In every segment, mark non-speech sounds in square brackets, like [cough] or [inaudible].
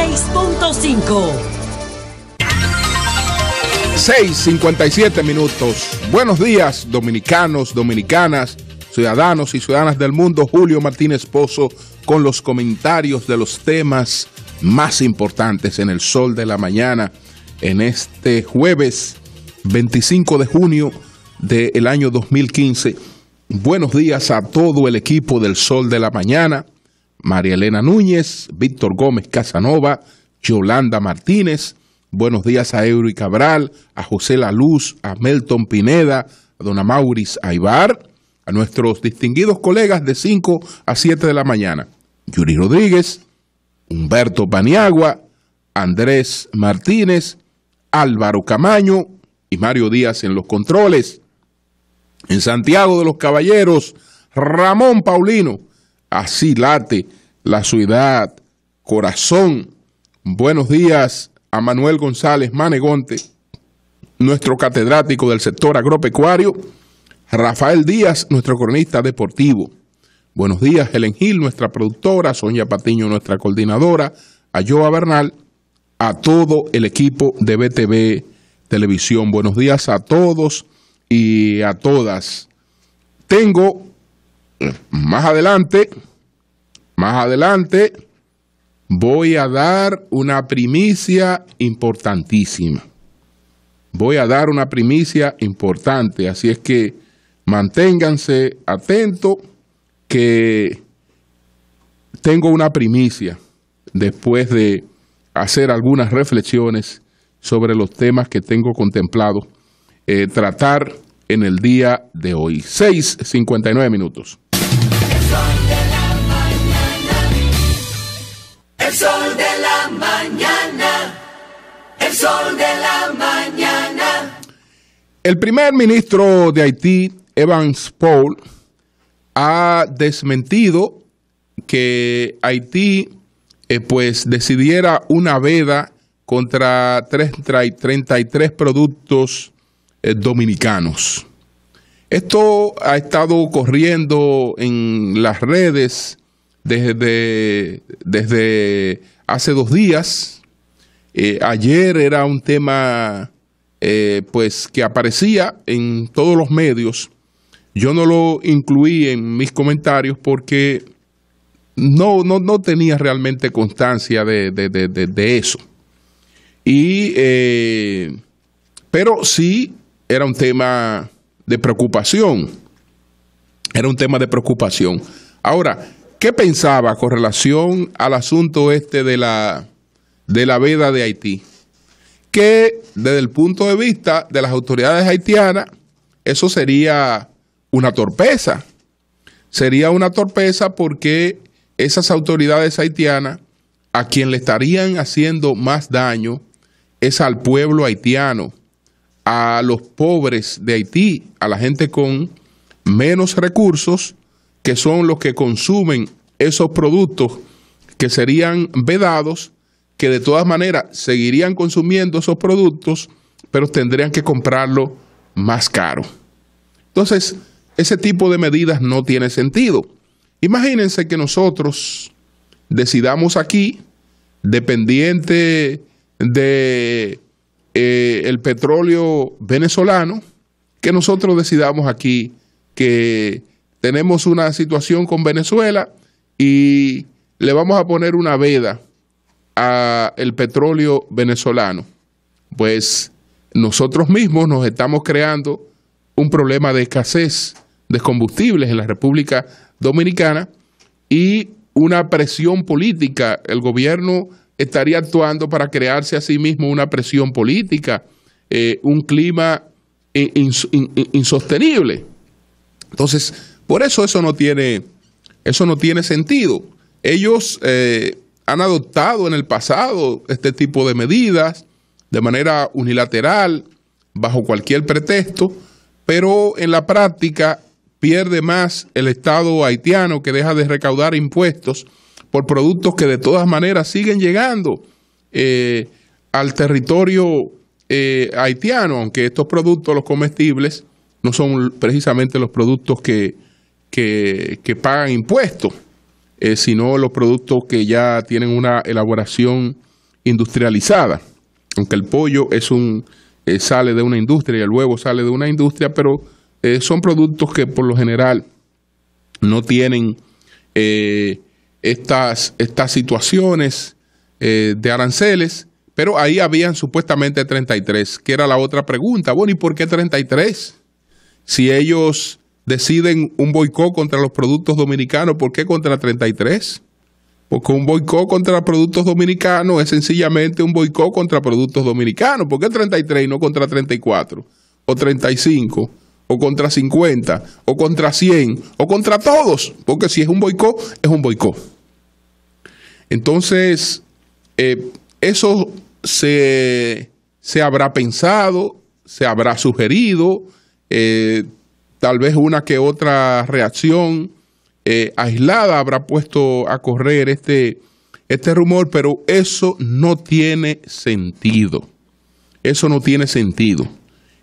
6.5 6.57 minutos. Buenos días, dominicanos, dominicanas, ciudadanos y ciudadanas del mundo. Julio Martínez Pozo con los comentarios de los temas más importantes en el sol de la mañana en este jueves 25 de junio del año 2015. Buenos días a todo el equipo del Sol de la Mañana, María Elena Núñez, Víctor Gómez Casanova, Yolanda Martínez. Buenos días a Eury Cabral, a José La Luz, a Melton Pineda, a Dona Mauris Aibar, a nuestros distinguidos colegas de 5 a 7 de la mañana. Yuri Rodríguez, Humberto Paniagua, Andrés Martínez, Álvaro Camaño y Mario Díaz en los controles. En Santiago de los Caballeros, Ramón Paulino así late la ciudad, corazón. Buenos días a Manuel González Manegonte, nuestro catedrático del sector agropecuario, Rafael Díaz, nuestro cronista deportivo. Buenos días, Helen Gil, nuestra productora, Sonia Patiño, nuestra coordinadora, a Joa Bernal, a todo el equipo de BTV Televisión. Buenos días a todos y a todas. Tengo más adelante más adelante voy a dar una primicia importantísima. Voy a dar una primicia importante, así es que manténganse atentos que tengo una primicia después de hacer algunas reflexiones sobre los temas que tengo contemplado eh, tratar en el día de hoy. 6.59 minutos. El sol de la mañana. El sol de la mañana. El primer ministro de Haití, Evans Paul, ha desmentido que Haití eh, pues decidiera una veda contra 33 productos eh, dominicanos. Esto ha estado corriendo en las redes desde, desde hace dos días. Eh, ayer era un tema eh, pues que aparecía en todos los medios. Yo no lo incluí en mis comentarios porque no, no, no tenía realmente constancia de, de eso. Y, eh, pero sí era un tema de preocupación. Era un tema de preocupación. Ahora, ¿Qué pensaba con relación al asunto este de la, de la veda de Haití? Que desde el punto de vista de las autoridades haitianas, eso sería una torpeza. Sería una torpeza porque esas autoridades haitianas a quien le estarían haciendo más daño es al pueblo haitiano, a los pobres de Haití, a la gente con menos recursos que son los que consumen esos productos que serían vedados, que de todas maneras seguirían consumiendo esos productos, pero tendrían que comprarlo más caro. Entonces, ese tipo de medidas no tiene sentido. Imagínense que nosotros decidamos aquí, dependiente de eh, el petróleo venezolano, que nosotros decidamos aquí que tenemos una situación con Venezuela y le vamos a poner una veda al petróleo venezolano. Pues nosotros mismos nos estamos creando un problema de escasez de combustibles en la República Dominicana y una presión política. El gobierno estaría actuando para crearse a sí mismo una presión política, eh, un clima eh, insostenible. Entonces, por eso eso no tiene, eso no tiene sentido. Ellos eh, han adoptado en el pasado este tipo de medidas de manera unilateral, bajo cualquier pretexto, pero en la práctica pierde más el Estado haitiano que deja de recaudar impuestos por productos que de todas maneras siguen llegando eh, al territorio eh, haitiano, aunque estos productos, los comestibles, no son precisamente los productos que que, pagan impuestos, eh, sino los productos que ya tienen una elaboración industrializada. Aunque el pollo es un eh, sale de una industria y el huevo sale de una industria, pero eh, son productos que por lo general no tienen estas, estas situaciones de aranceles, pero ahí habían supuestamente 33, que era la otra pregunta. Bueno, ¿y por qué 33? Si ellos deciden un boicot contra los productos dominicanos, ¿por qué contra 33? Porque un boicot contra productos dominicanos es sencillamente un boicot contra productos dominicanos. ¿Por qué 33 y no contra 34? O 35, o contra 50, o contra 100, o contra todos. Porque si es un boicot, es un boicot. Entonces, eh, eso se, se habrá pensado, se habrá sugerido, eh, tal vez una que otra reacción eh, aislada habrá puesto a correr este, este rumor, pero eso no tiene sentido. Eso no tiene sentido.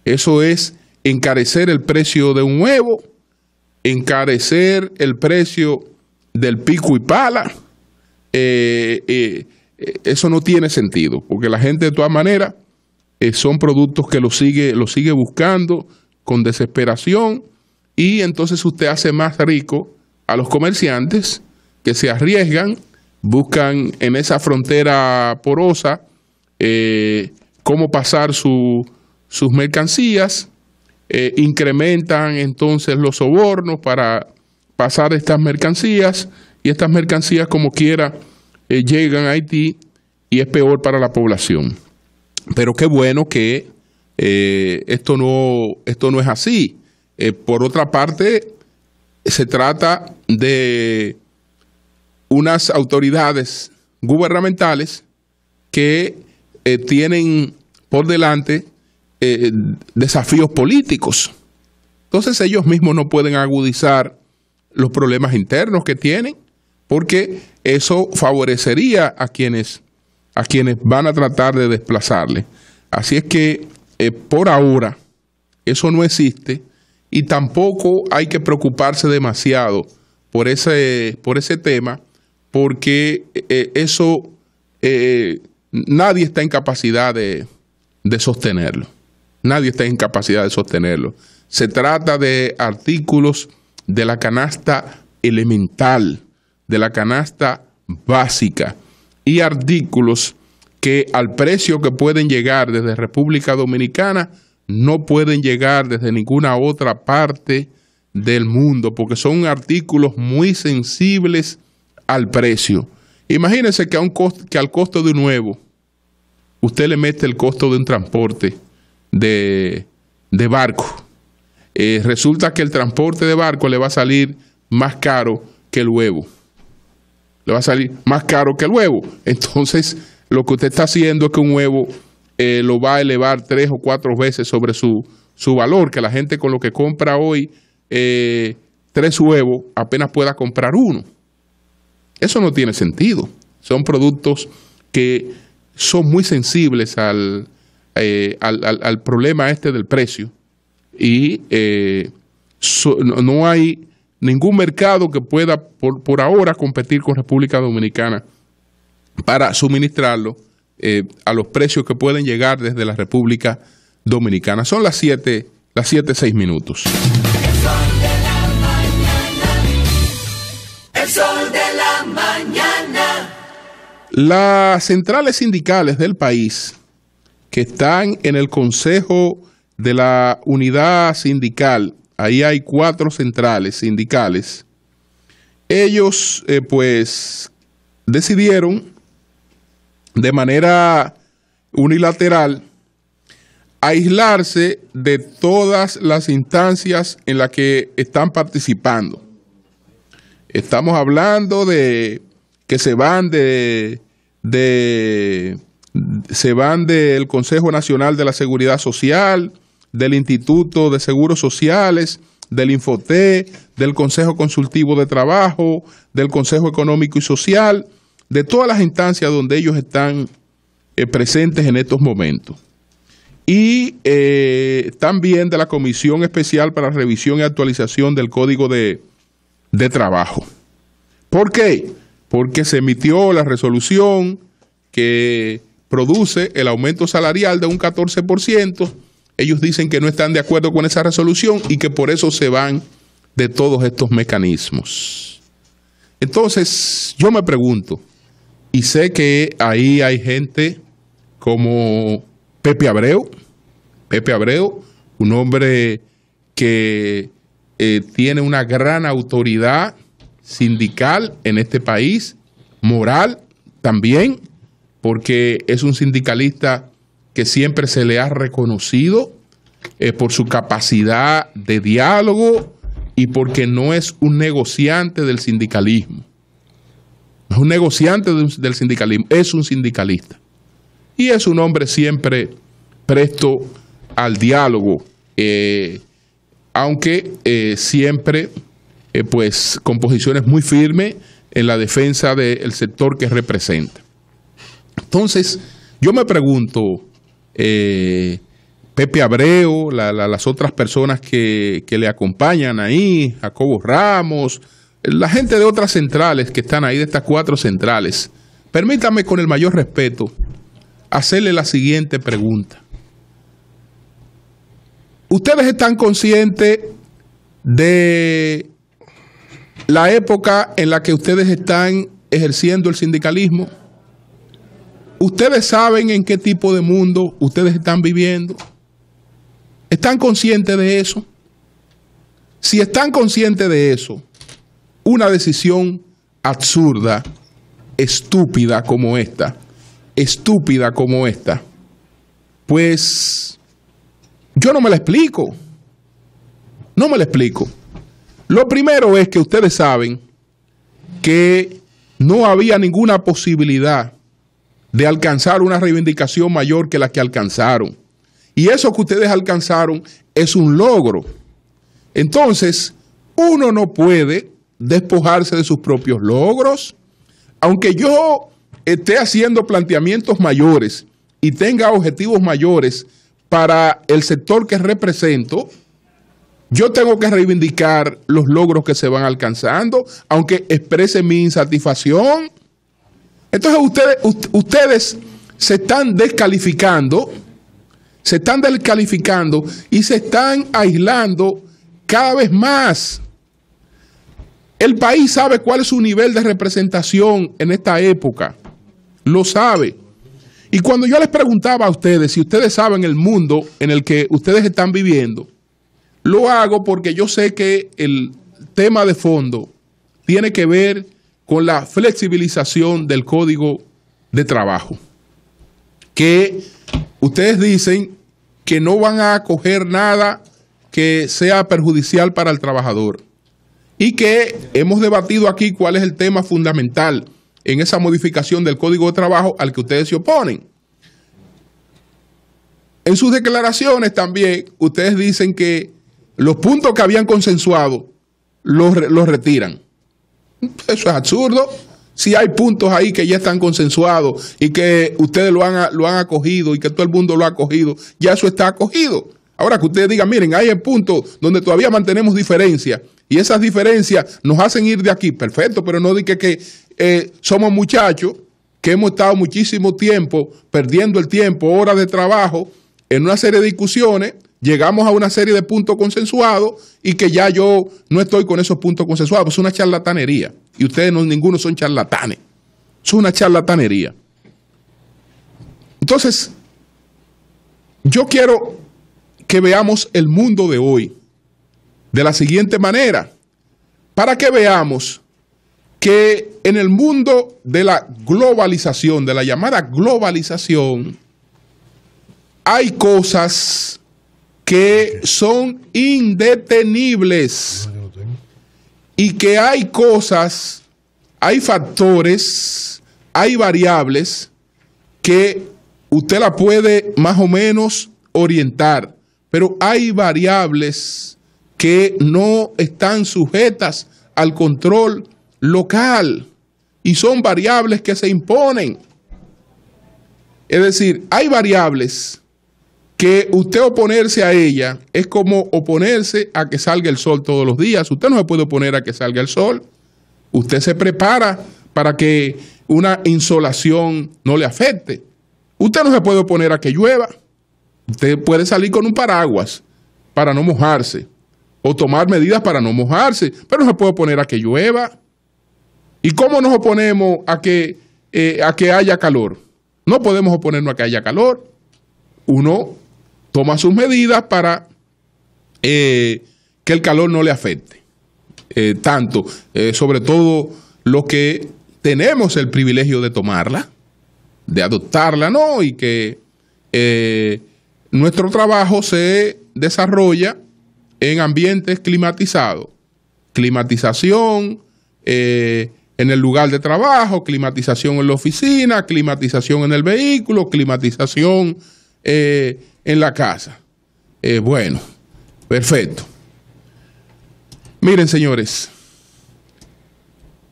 Eso es encarecer el precio de un huevo, encarecer el precio del pico y pala. Eh, eh, eso no tiene sentido, porque la gente de todas maneras son productos que lo sigue, lo sigue buscando, con desesperación y entonces usted hace más rico a los comerciantes que se arriesgan, buscan en esa frontera porosa eh, cómo pasar sus mercancías, eh, incrementan entonces los sobornos para pasar estas mercancías y estas mercancías como quiera eh, llegan a Haití y es peor para la población. Pero qué bueno que eh, esto, no, esto no es así. Eh, por otra parte, se trata de unas autoridades gubernamentales que eh, tienen por delante desafíos políticos. Entonces ellos mismos no pueden agudizar los problemas internos que tienen, porque eso favorecería a quienes, a quienes van a tratar de desplazarle. Así es que eh, por ahora eso no existe y tampoco hay que preocuparse demasiado por ese, por ese tema porque eh, eso eh, nadie está en capacidad de, de sostenerlo. Nadie está en capacidad de sostenerlo. Se trata de artículos de la canasta elemental, de la canasta básica y artículos que al precio que pueden llegar desde República Dominicana, no pueden llegar desde ninguna otra parte del mundo, porque son artículos muy sensibles al precio. Imagínense que, a un que al costo de un huevo usted le mete el costo de un transporte de, barco. Eh, resulta que el transporte de barco le va a salir más caro que el huevo. Le va a salir más caro que el huevo. Entonces, lo que usted está haciendo es que un huevo eh, lo va a elevar tres o cuatro veces sobre su, su valor, que la gente con lo que compra hoy eh, tres huevos apenas pueda comprar uno. Eso no tiene sentido. Son productos que son muy sensibles al, eh, problema este del precio y no hay ningún mercado que pueda por, por ahora competir con República Dominicana para suministrarlo eh, a los precios que pueden llegar desde la República Dominicana. Son las 7, las 7, 6 minutos. El sol de la mañana. El sol de la mañana. Las centrales sindicales del país que están en el Consejo de la Unidad Sindical, ahí hay cuatro centrales sindicales, ellos eh, pues decidieron de manera unilateral aislarse de todas las instancias en las que están participando. Estamos hablando de que se van de, se van del Consejo Nacional de la Seguridad Social, del Instituto de Seguros Sociales, del Infoté, del Consejo Consultivo de Trabajo, del Consejo Económico y Social, de todas las instancias donde ellos están eh, presentes en estos momentos y eh, también de la Comisión Especial para Revisión y Actualización del Código de, de Trabajo. ¿Por qué? Porque se emitió la resolución que produce el aumento salarial de un 14%. Ellos dicen que no están de acuerdo con esa resolución y que por eso se van de todos estos mecanismos. Entonces, yo me pregunto, y sé que ahí hay gente como Pepe Abreu, Pepe Abreu, un hombre que eh, tiene una gran autoridad sindical en este país, moral también, porque es un sindicalista que siempre se le ha reconocido eh, por su capacidad de diálogo y porque no es un negociante del sindicalismo es un negociante del sindicalismo, es un sindicalista. Y es un hombre siempre presto al diálogo, eh, aunque eh, siempre eh, pues, con posiciones muy firmes en la defensa del sector que representa. Entonces, yo me pregunto, Pepe Abreu, las otras personas que, que le acompañan ahí, Jacobo Ramos, la gente de otras centrales que están ahí, de estas cuatro centrales, permítame con el mayor respeto hacerle la siguiente pregunta. ¿Ustedes están conscientes de la época en la que ustedes están ejerciendo el sindicalismo? ¿Ustedes saben en qué tipo de mundo ustedes están viviendo? ¿Están conscientes de eso? Si están conscientes de eso, una decisión absurda, estúpida como esta, estúpida como esta, pues yo no me la explico. No me la explico. Lo primero es que ustedes saben que no había ninguna posibilidad de alcanzar una reivindicación mayor que la que alcanzaron. Y eso que ustedes alcanzaron es un logro. Entonces, uno no puede despojarse de sus propios logros. Aunque yo esté haciendo planteamientos mayores y tenga objetivos mayores para el sector que represento, yo tengo que reivindicar los logros que se van alcanzando, aunque exprese mi insatisfacción. Entonces ustedes, ustedes se están descalificando, se están descalificando y se están aislando cada vez más el país sabe cuál es su nivel de representación en esta época. Lo sabe. Y cuando yo les preguntaba a ustedes si ustedes saben el mundo en el que ustedes están viviendo, lo hago porque yo sé que el tema de fondo tiene que ver con la flexibilización del código de trabajo. Que ustedes dicen que no van a acoger nada que sea perjudicial para el trabajador y que hemos debatido aquí cuál es el tema fundamental en esa modificación del Código de Trabajo al que ustedes se oponen. En sus declaraciones también ustedes dicen que los puntos que habían consensuado los, retiran. Eso es absurdo. Si hay puntos ahí que ya están consensuados y que ustedes lo han, lo han acogido y que todo el mundo lo ha acogido, ya eso está acogido. Ahora que ustedes digan, miren, hay punto donde todavía mantenemos diferencia. Y esas diferencias nos hacen ir de aquí, perfecto, pero no dije que, eh, somos muchachos que hemos estado muchísimo tiempo perdiendo el tiempo, horas de trabajo, en una serie de discusiones, llegamos a una serie de puntos consensuados y que ya yo no estoy con esos puntos consensuados. Es una charlatanería. Y ustedes no, ninguno son charlatanes. Es una charlatanería. Entonces, yo quiero que veamos el mundo de hoy de la siguiente manera, para que veamos que en el mundo de la globalización, de la llamada globalización, hay cosas que son indetenibles y que hay cosas, hay factores, hay variables que usted la puede más o menos orientar, pero hay variables que no están sujetas al control local y son variables que se imponen. Es decir, hay variables que usted oponerse a ellas es como oponerse a que salga el sol todos los días. Usted no se puede oponer a que salga el sol. Usted se prepara para que una insolación no le afecte. Usted no se puede oponer a que llueva. Usted puede salir con un paraguas para no mojarse o tomar medidas para no mojarse, pero no se puede oponer a que llueva. ¿Y cómo nos oponemos a que, eh, a que haya calor? No podemos oponernos a que haya calor. Uno toma sus medidas para eh, que el calor no le afecte eh, tanto, sobre todo los que tenemos el privilegio de tomarla, de adoptarla, ¿no? Y que nuestro trabajo se desarrolla en ambientes climatizados. Climatización eh, en el lugar de trabajo, climatización en la oficina, climatización en el vehículo, climatización eh, en la casa. Eh, bueno, perfecto. Miren, señores,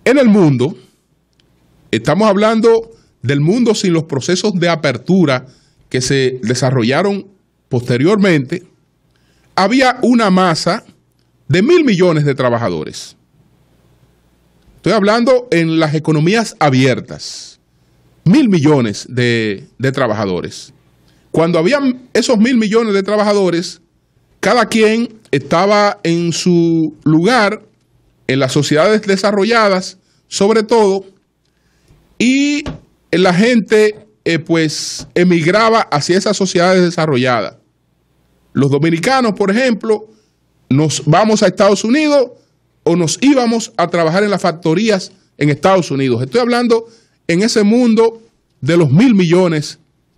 en el mundo, estamos hablando del mundo sin los procesos de apertura que se desarrollaron posteriormente había una masa de mil millones de trabajadores. Estoy hablando en las economías abiertas, mil millones de, trabajadores. Cuando habían esos mil millones de trabajadores, cada quien estaba en su lugar, en las sociedades desarrolladas, sobre todo, y la gente eh, pues emigraba hacia esas sociedades desarrolladas. Los dominicanos, por ejemplo, nos vamos a Estados Unidos o nos íbamos a trabajar en las factorías en Estados Unidos. Estoy hablando en ese mundo de los mil millones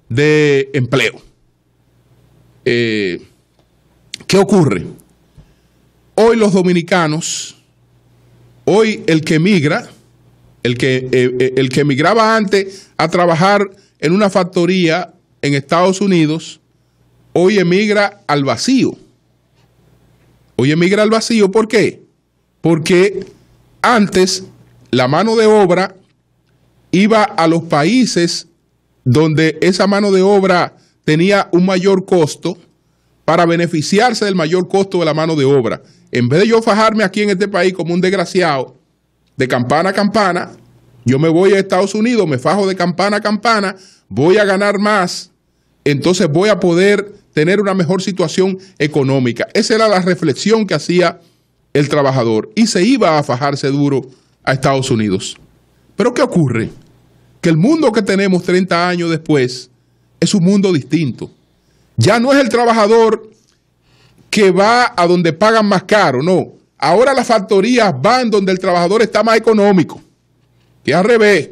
de empleo. Eh, ¿Qué ocurre? Hoy los dominicanos, hoy el que migra, el que, eh, eh, el que emigraba antes a trabajar en una factoría en Estados Unidos, hoy emigra al vacío. Hoy emigra al vacío, ¿por qué? Porque antes la mano de obra iba a los países donde esa mano de obra tenía un mayor costo para beneficiarse del mayor costo de la mano de obra. En vez de yo fajarme aquí en este país como un desgraciado, de campana a campana, yo me voy a Estados Unidos, me fajo de campana a campana, voy a ganar más, entonces voy a poder tener una mejor situación económica. Esa era la reflexión que hacía el trabajador y se iba a fajarse duro a Estados Unidos. Pero ¿qué ocurre? Que el mundo que tenemos 30 años después es un mundo distinto. Ya no es el trabajador que va a donde pagan más caro, no. Ahora las factorías van donde el trabajador está más económico. Y al revés.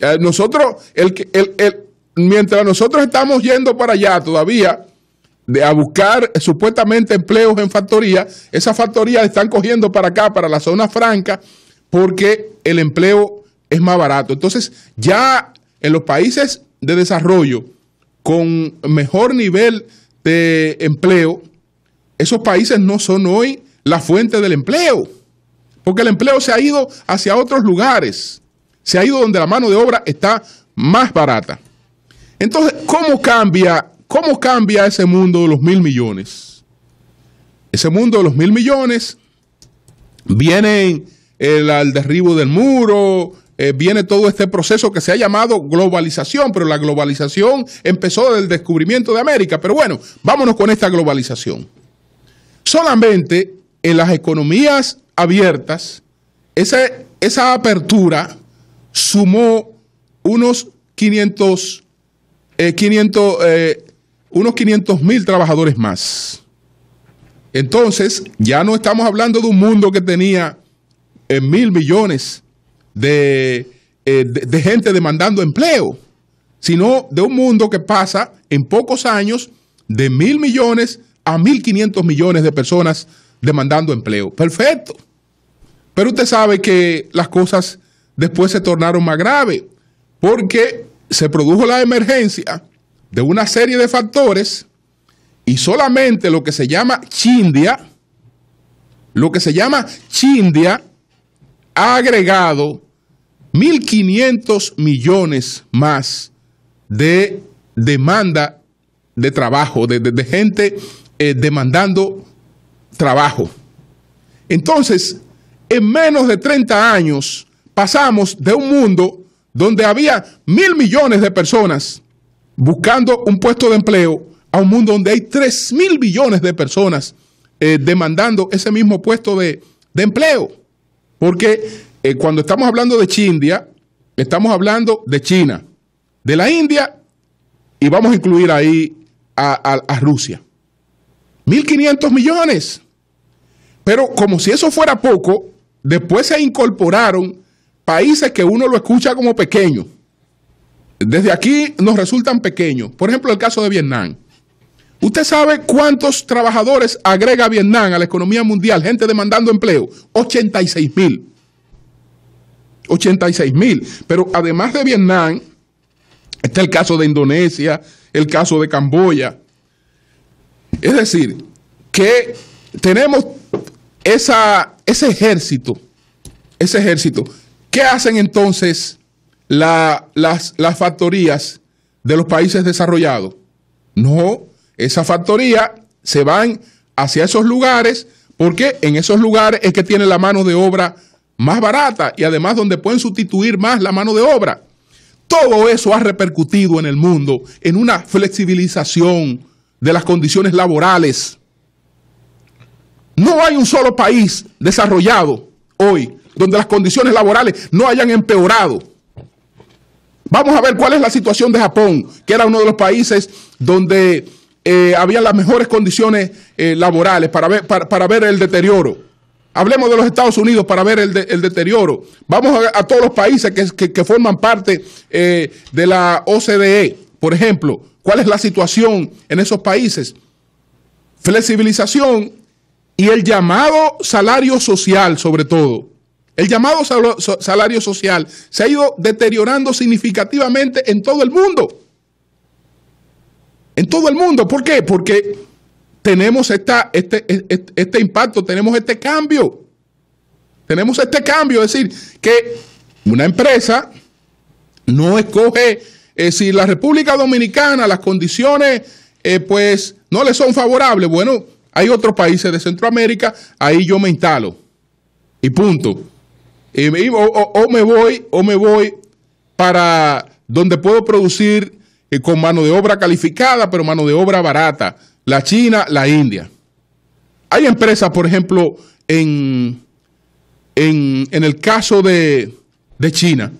Eh, nosotros, el, el, el, mientras nosotros estamos yendo para allá todavía, de a buscar supuestamente empleos en factorías. Esas factorías están cogiendo para acá, para la zona franca, porque el empleo es más barato. Entonces, ya en los países de desarrollo con mejor nivel de empleo, esos países no son hoy la fuente del empleo, porque el empleo se ha ido hacia otros lugares, se ha ido donde la mano de obra está más barata. Entonces, ¿cómo cambia ¿Cómo cambia ese mundo de los mil millones? Ese mundo de los mil millones, viene eh, el, derribo del muro, eh, viene todo este proceso que se ha llamado globalización, pero la globalización empezó del descubrimiento de América. Pero bueno, vámonos con esta globalización. Solamente en las economías abiertas, esa, esa apertura sumó unos 500, 500 eh, unos 500 mil trabajadores más. Entonces, ya no estamos hablando de un mundo que tenía eh, mil millones eh, de, de, gente demandando empleo, sino de un mundo que pasa en pocos años de mil millones a 1.500 millones de personas demandando empleo. Perfecto. Pero usted sabe que las cosas después se tornaron más graves porque se produjo la emergencia de una serie de factores y solamente lo que se llama Chindia, lo que se llama Chindia ha agregado 1.500 millones más de demanda de trabajo, de, gente eh, demandando trabajo. Entonces, en menos de 30 años pasamos de un mundo donde había mil millones de personas buscando un puesto de empleo a un mundo donde hay 3 mil billones de personas eh, demandando ese mismo puesto de, empleo. Porque eh, cuando estamos hablando de Chindia, estamos hablando de China, de la India y vamos a incluir ahí a, a, a Rusia. 1.500 millones. Pero como si eso fuera poco, después se incorporaron países que uno lo escucha como pequeños desde aquí nos resultan pequeños. Por ejemplo, el caso de Vietnam. ¿Usted sabe cuántos trabajadores agrega Vietnam a la economía mundial? Gente demandando empleo. 86 mil. 86 mil. Pero además de Vietnam, está el caso de Indonesia, el caso de Camboya. Es decir, que tenemos ese ejército, ese ejército. ¿Qué hacen entonces las, las factorías de los países desarrollados. No, esas factorías se van hacia esos lugares porque en esos lugares es que tienen la mano de obra más barata y además donde pueden sustituir más la mano de obra. Todo eso ha repercutido en el mundo en una flexibilización de las condiciones laborales. No hay un solo país desarrollado hoy donde las condiciones laborales no hayan empeorado. Vamos a ver cuál es la situación de Japón, que era uno de los países donde eh, había las mejores condiciones eh, laborales para ver, para, ver, el deterioro. Hablemos de los Estados Unidos para ver el, deterioro. Vamos a, todos los países que, forman parte eh, de la OCDE, por ejemplo. ¿Cuál es la situación en esos países? Flexibilización y el llamado salario social, sobre todo. El llamado salario social se ha ido deteriorando significativamente en todo el mundo. En todo el mundo. ¿Por qué? Porque tenemos esta, este, e-, e-, este impacto, tenemos este cambio. Tenemos este cambio. Es decir, que una empresa no escoge, eh, si la República Dominicana las condiciones eh, pues no le son favorables, bueno, hay otros países de Centroamérica, ahí yo me instalo. Y punto o, me voy, o me voy para donde puedo producir eh, con mano de obra calificada, pero mano de obra barata. La China, la India. Hay empresas, por ejemplo, en, en, el caso de, de China,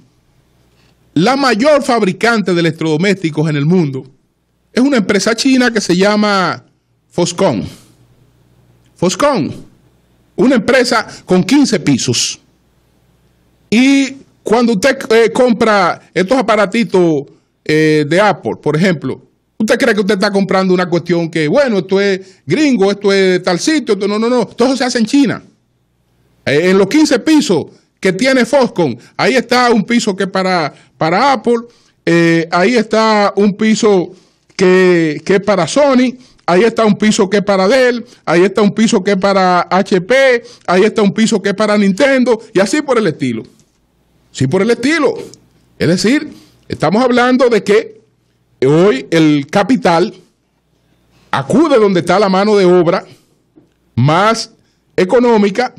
la mayor fabricante de electrodomésticos en el mundo es una empresa china que se llama Foscon. Foscon, una empresa con 15 pisos. Y cuando usted eh, compra estos aparatitos eh, de Apple, por ejemplo, ¿usted cree que usted está comprando una cuestión que, bueno, esto es gringo, esto es tal sitio? no, no, no, todo se hace en China. Eh, en los 15 pisos que tiene Foscon, ahí está un piso que para, para Apple, ahí está un piso que, que es para Sony, ahí está un piso que es para Dell, ahí está un piso que es para HP, ahí está un piso que es para Nintendo, y así por el estilo. Sí, por el estilo. Es decir, estamos hablando de que hoy el capital acude donde está la mano de obra más económica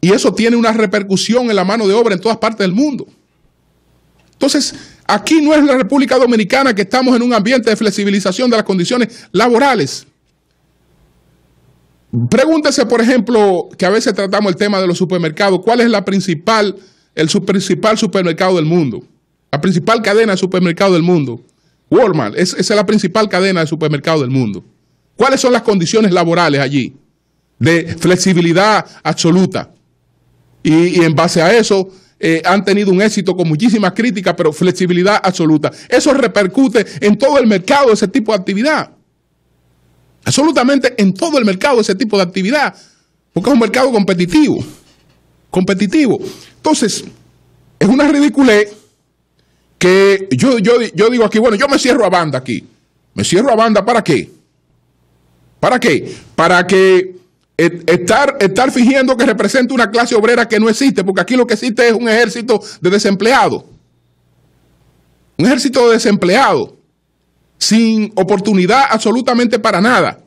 y eso tiene una repercusión en la mano de obra en todas partes del mundo. Entonces, aquí no es la República Dominicana que estamos en un ambiente de flexibilización de las condiciones laborales. Pregúntese, por ejemplo, que a veces tratamos el tema de los supermercados, ¿cuál es la principal el principal supermercado del mundo, la principal cadena de supermercado del mundo. Walmart, es, esa es la principal cadena de supermercado del mundo. ¿Cuáles son las condiciones laborales allí? De flexibilidad absoluta. Y, en base a eso eh, han tenido un éxito con muchísimas críticas, pero flexibilidad absoluta. Eso repercute en todo el mercado ese tipo de actividad. Absolutamente en todo el mercado ese tipo de actividad, porque es un mercado competitivo competitivo. Entonces, es una ridiculez que yo, digo aquí, bueno, yo me cierro a banda aquí. ¿Me cierro a banda para qué? ¿Para qué? Para que estar, estar fingiendo que representa una clase obrera que no existe, porque aquí lo que existe es un ejército de desempleados. Un ejército de desempleados, sin oportunidad absolutamente para nada,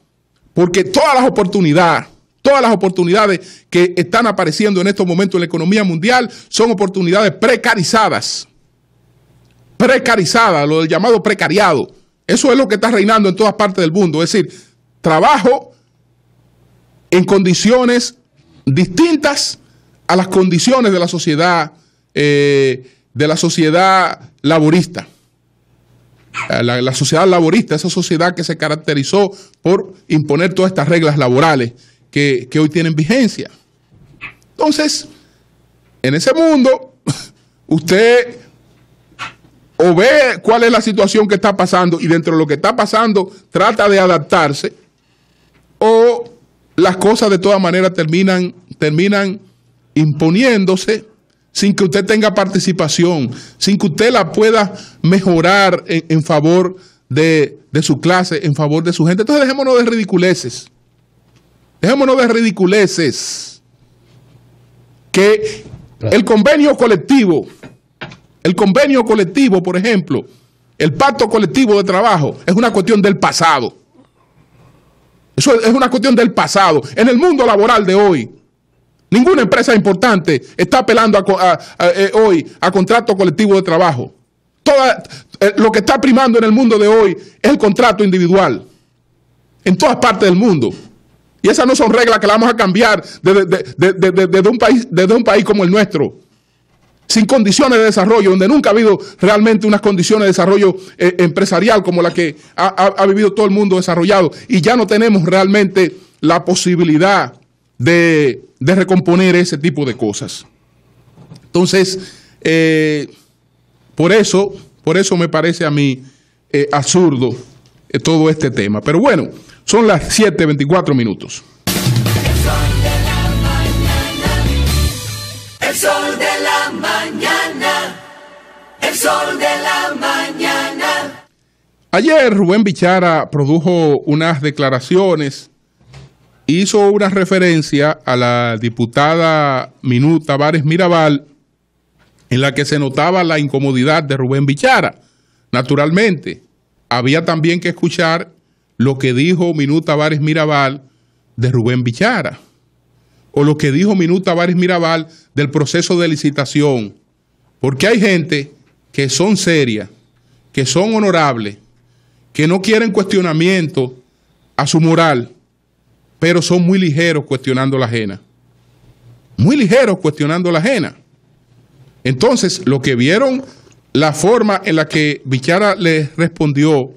porque todas las oportunidades Todas las oportunidades que están apareciendo en estos momentos en la economía mundial son oportunidades precarizadas. Precarizadas, lo del llamado precariado. Eso es lo que está reinando en todas partes del mundo. Es decir, trabajo en condiciones distintas a las condiciones de la sociedad, eh, de la sociedad laborista. Eh, la, sociedad laborista, esa sociedad que se caracterizó por imponer todas estas reglas laborales que, hoy tienen vigencia. Entonces, en ese mundo, [laughs] usted o ve cuál es la situación que está pasando y dentro de lo que está pasando trata de adaptarse, o las cosas de todas maneras terminan, terminan imponiéndose sin que usted tenga participación, sin que usted la pueda mejorar en, favor de, de su clase, en favor de su gente. Entonces dejémonos de ridiculeces. Dejémonos de ridiculeces. Que el convenio colectivo, el convenio colectivo, por ejemplo, el pacto colectivo de trabajo es una cuestión del pasado. Eso es una cuestión del pasado. En el mundo laboral de hoy, ninguna empresa importante está apelando eh, hoy a contrato colectivo de trabajo. Eh, lo que está primando en el mundo de hoy es el contrato individual. En todas partes del mundo. Y esas no son reglas que las vamos a cambiar desde, un país, un país como el nuestro, sin condiciones de desarrollo, donde nunca ha habido realmente unas condiciones de desarrollo eh, empresarial como la que ha, vivido todo el mundo desarrollado. Y ya no tenemos realmente la posibilidad de, recomponer ese tipo de cosas. Entonces, eh, por eso, por eso me parece a mí eh, absurdo todo este tema. Pero bueno. Son las 7:24 minutos. El sol de la mañana. El sol de la mañana. El sol de la mañana. Ayer Rubén Bichara produjo unas declaraciones, hizo una referencia a la diputada Minuta Tavares Mirabal, en la que se notaba la incomodidad de Rubén Bichara, naturalmente. Había también que escuchar lo que dijo Minú Tavares Mirabal de Rubén Bichara, o lo que dijo Minú Tavares Mirabal del proceso de licitación, porque hay gente que son serias, que son honorables, que no quieren cuestionamiento a su moral, pero son muy ligeros cuestionando la ajena. Muy ligeros cuestionando la ajena. Entonces, lo que vieron, la forma en la que Bichara les respondió,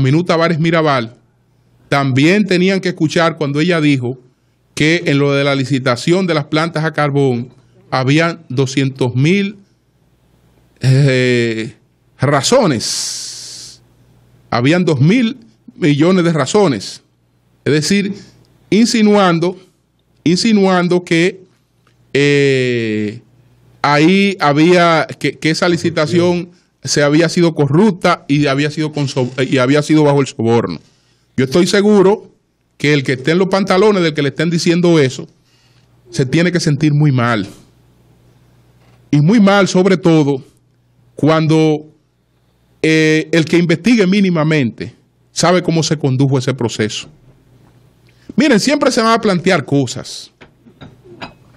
minuta Tavares Mirabal, también tenían que escuchar cuando ella dijo que en lo de la licitación de las plantas a carbón habían 200 mil eh, razones. Habían 2 mil millones de razones. Es decir, insinuando, insinuando que eh, ahí había, que esa licitación se había sido corrupta eh, y había sido, bajo el soborno. Yo estoy seguro que el que esté en los pantalones del que le estén diciendo eso, se tiene que sentir muy mal. Y muy mal sobre todo cuando eh, el que investigue mínimamente sabe cómo se condujo ese proceso. Miren, siempre se van a plantear cosas.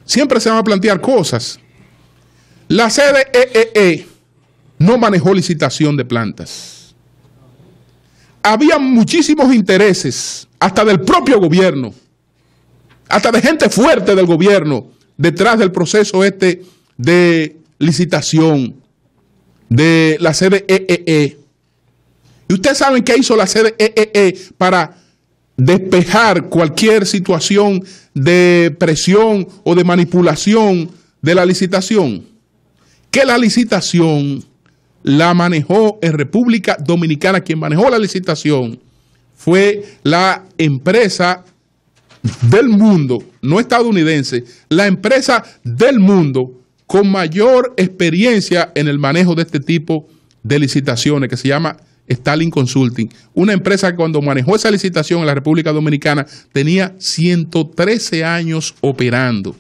Siempre se van a plantear cosas. La CDEE e e no manejó licitación de plantas. Había muchísimos intereses, hasta del propio gobierno, hasta de gente fuerte del gobierno, detrás del proceso este de licitación de la sede EEE. E e. Y ustedes saben qué hizo la sede EEE e para despejar cualquier situación de presión o de manipulación de la licitación. Que la licitación la manejó en República Dominicana, quien manejó la licitación fue la empresa del mundo, no estadounidense, la empresa del mundo con mayor experiencia en el manejo de este tipo de licitaciones, que se llama Stalin Consulting, una empresa que cuando manejó esa licitación en la República Dominicana tenía 113 años operando.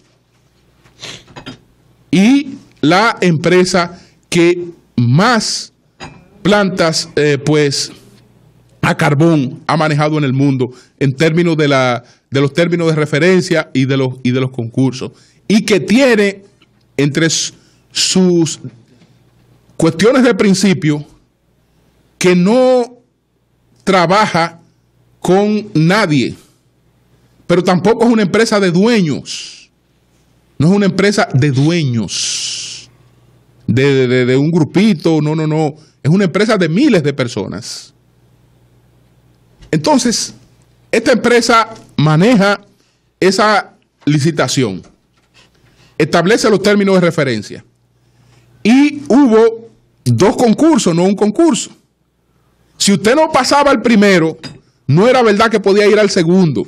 Y la empresa que más plantas, eh, pues, a carbón ha manejado en el mundo en términos de, la, de los términos de referencia y de los, y de los concursos. Y que tiene entre sus cuestiones de principio que no trabaja con nadie, pero tampoco es una empresa de dueños. No es una empresa de dueños de, un grupito, no, no, no. Es una empresa de miles de personas. Entonces, esta empresa maneja esa licitación, establece los términos de referencia. Y hubo dos concursos, no un concurso. Si usted no pasaba al primero, no era verdad que podía ir al segundo.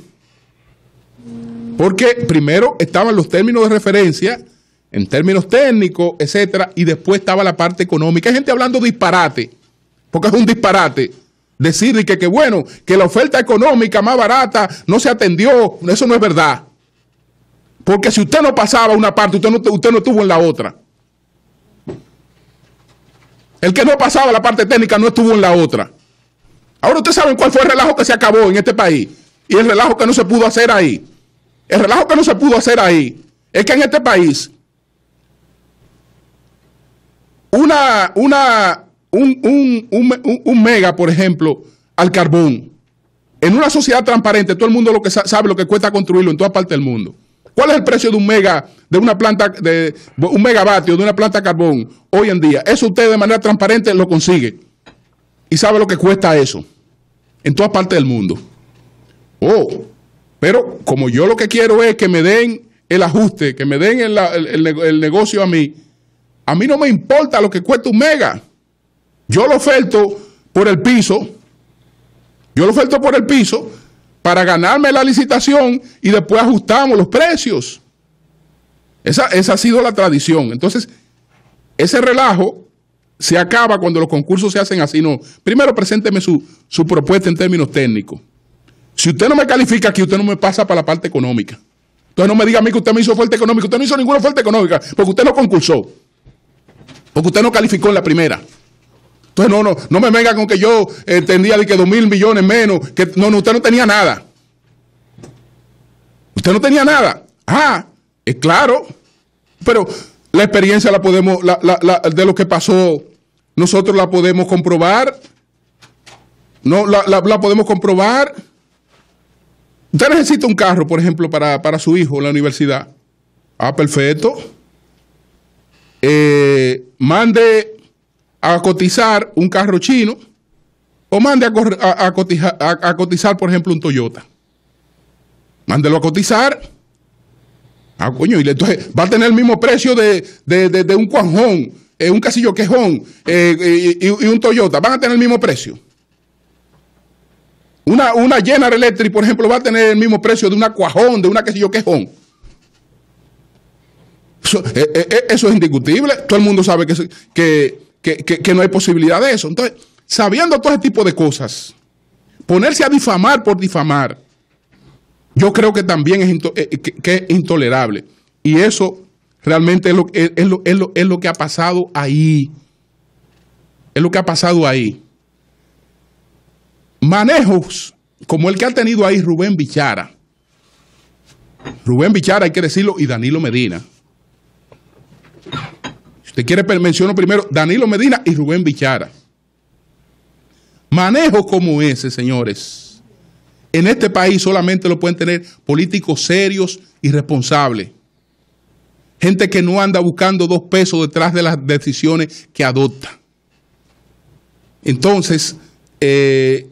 Porque primero estaban los términos de referencia en términos técnicos, etcétera, y después estaba la parte económica. Hay gente hablando disparate, porque es un disparate. Decir que, bueno, que la oferta económica más barata no se atendió, eso no es verdad. Porque si usted no pasaba una parte, usted no, usted no estuvo en la otra. El que no pasaba la parte técnica no estuvo en la otra. Ahora ustedes saben cuál fue el relajo que se acabó en este país. Y el relajo que no se pudo hacer ahí. El relajo que no se pudo hacer ahí es que en este país una, una, un, un, un, mega, por ejemplo, al carbón. En una sociedad transparente, todo el mundo lo que sabe lo que cuesta construirlo en toda parte del mundo. ¿Cuál es el precio de un mega, de una planta, de un megavatio, de una planta de carbón hoy en día? Eso usted de manera transparente lo consigue. Y sabe lo que cuesta eso. En toda parte del mundo. Oh, pero como yo lo que quiero es que me den el ajuste, que me den el negocio a mí, a mí no me importa lo que cuesta un mega. Yo lo oferto por el piso. Yo lo oferto por el piso para ganarme la licitación y después ajustamos los precios. Esa, ha sido la tradición. Entonces, ese relajo se acaba cuando los concursos se hacen así. No. Primero, presénteme su, su propuesta en términos técnicos. Si usted no me califica aquí, usted no me pasa para la parte económica. Entonces no me diga a mí que usted me hizo oferta económica. Usted no hizo ninguna oferta económica porque usted no concursó. Porque usted no calificó en la primera. Entonces, no, no, no me venga con que yo entendía eh, de que dos mil millones menos. Que, no, no, usted no tenía nada. Usted no tenía nada. Ah, es claro. Pero la experiencia la podemos, de lo que pasó, nosotros la podemos comprobar. No, la, podemos comprobar. Usted necesita un carro, por ejemplo, para, para su hijo en la universidad. Ah, perfecto. Eh, mande a cotizar un carro chino o mande a, cotizar, por ejemplo, un Toyota. Mándelo a cotizar. Ah, coño, y va a tener el mismo precio de, un cuajón eh, un casillo quejón eh, y, un Toyota. Van a tener el mismo precio. Una, una Electric, por ejemplo, va a tener el mismo precio de una cuajón, de una casillo quejón. Eh, eh, eh, eso, es indiscutible. Todo el mundo sabe que, que, no hay posibilidad de eso. Entonces, sabiendo todo ese tipo de cosas, ponerse a difamar por difamar, yo creo que también es, que intolerable. Y eso realmente es lo, es, lo, es lo que ha pasado ahí. Es lo que ha pasado ahí. Manejos como el que ha tenido ahí Rubén Bichara. Rubén Bichara, hay que decirlo, y Danilo Medina. Si quiere menciono primero Danilo Medina y Rubén Bichara. Manejo como ese, señores. En este país solamente lo pueden tener políticos serios y responsables. Gente que no anda buscando dos pesos detrás de las decisiones que adopta. Entonces, eh,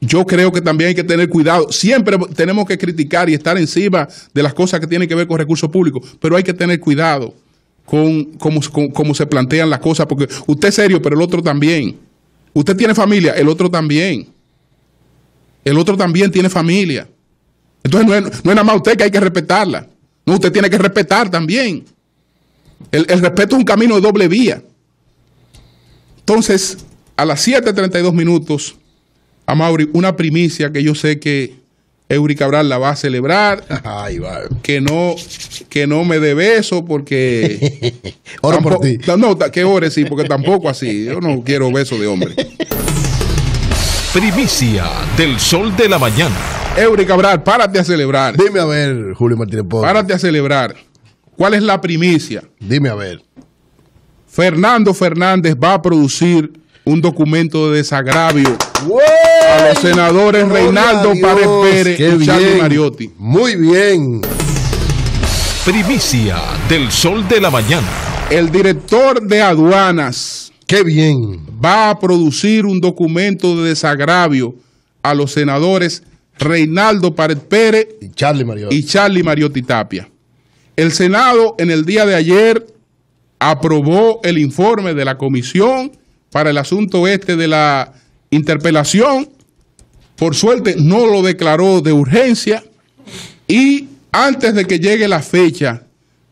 yo creo que también hay que tener cuidado. Siempre tenemos que criticar y estar encima de las cosas que tienen que ver con recursos públicos, pero hay que tener cuidado con cómo, se plantean las cosas, porque usted es serio, pero el otro también. Usted tiene familia, el otro también. El otro también tiene familia. Entonces no es, nada más usted que hay que respetarla. No, usted tiene que respetar también. El, el respeto es un camino de doble vía. Entonces, a las 7.32 minutos, a Mauri una primicia que yo sé que Eury Cabral la va a celebrar. Ay, va. Que no, que no me dé beso porque. [laughs] Oro por ti. No, que ore sí, porque tampoco así. Yo no quiero beso de hombre. Primicia del sol de la mañana. Eury Cabral, párate a celebrar. Dime a ver, Julio Martínez Pozo. Párate a celebrar. ¿Cuál es la primicia? Dime a ver. Fernando Fernández va a producir un documento de desagravio a los senadores Reinaldo Párez Pérez y Charlie Mariotti. Muy bien. Primicia del Sol de la Mañana. El director de aduanas. Qué bien. Va a producir un documento de desagravio a los senadores Reinaldo Párez Pérez y Charlie y Charlie Mariotti Tapia. El Senado en el día de ayer aprobó el informe de la comisión para el asunto este de la interpelación. Por suerte no lo declaró de urgencia y antes de que llegue la fecha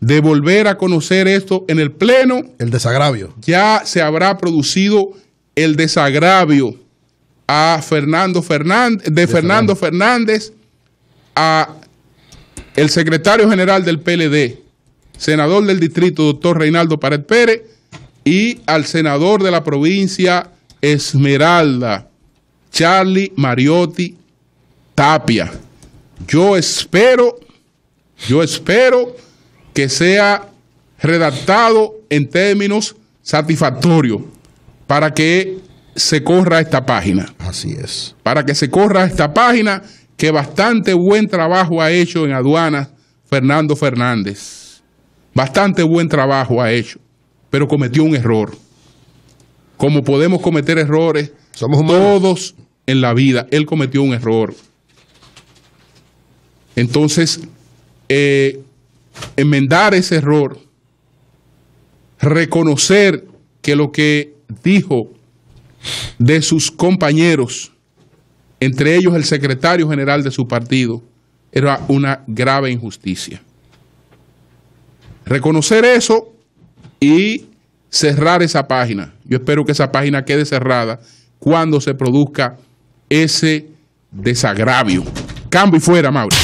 de volver a conocer esto en el Pleno. El desagravio. Ya se habrá producido el desagravio a Fernando Fernández, de, Fernando Fernández, a el secretario general del PLD, senador del distrito, doctor Reinaldo Pared Pérez, y al senador de la provincia Esmeralda, Charlie Mariotti Tapia. Yo espero, yo espero que sea redactado en términos satisfactorios para que se corra esta página. Así es. Para que se corra esta página que bastante buen trabajo ha hecho en aduanas Fernando Fernández. Bastante buen trabajo ha hecho, pero cometió un error como podemos cometer errores, somos todos en la vida, él cometió un error. Entonces, eh, enmendar ese error, reconocer que lo que dijo de sus compañeros, entre ellos el secretario general de su partido, era una grave injusticia. Reconocer eso y cerrar esa página. Yo espero que esa página quede cerrada cuando se produzca ese desagravio. Cambio y fuera, Mauro.